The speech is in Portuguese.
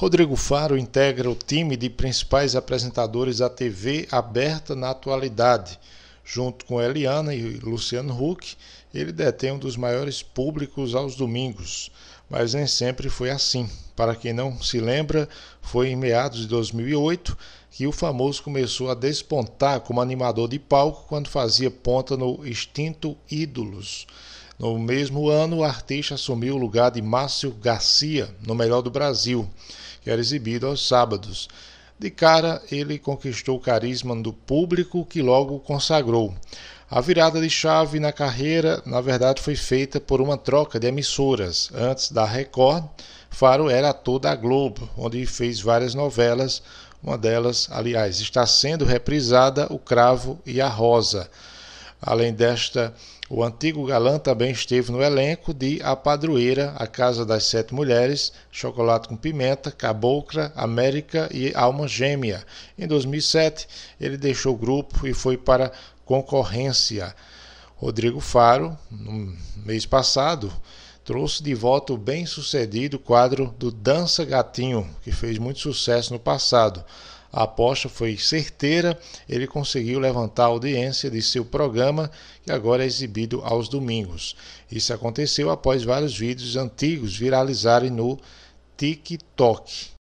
Rodrigo Faro integra o time de principais apresentadores da TV aberta na atualidade. Junto com Eliana e Luciano Huck, ele detém um dos maiores públicos aos domingos. Mas nem sempre foi assim. Para quem não se lembra, foi em meados de 2008 que o famoso começou a despontar como animador de palco quando fazia ponta no extinto Ídolos. No mesmo ano, o artista assumiu o lugar de Márcio Garcia, no Melhor do Brasil que era exibido aos sábados. De cara, ele conquistou o carisma do público que logo o consagrou. A virada de chave na carreira, na verdade, foi feita por uma troca de emissoras. Antes da Record, Faro era ator da Globo, onde fez várias novelas. Uma delas, aliás, está sendo reprisada, O Cravo e a Rosa. Além desta, o antigo galã também esteve no elenco de A Padroeira, A Casa das Sete Mulheres, Chocolate com Pimenta, Cabocla, América e Alma Gêmea. Em 2007, ele deixou o grupo e foi para concorrência. Rodrigo Faro, no mês passado, trouxe de volta o bem-sucedido quadro do Dança Gatinho, que fez muito sucesso no passado. A aposta foi certeira, ele conseguiu levantar a audiência de seu programa, que agora é exibido aos domingos. Isso aconteceu após vários vídeos antigos viralizarem no TikTok.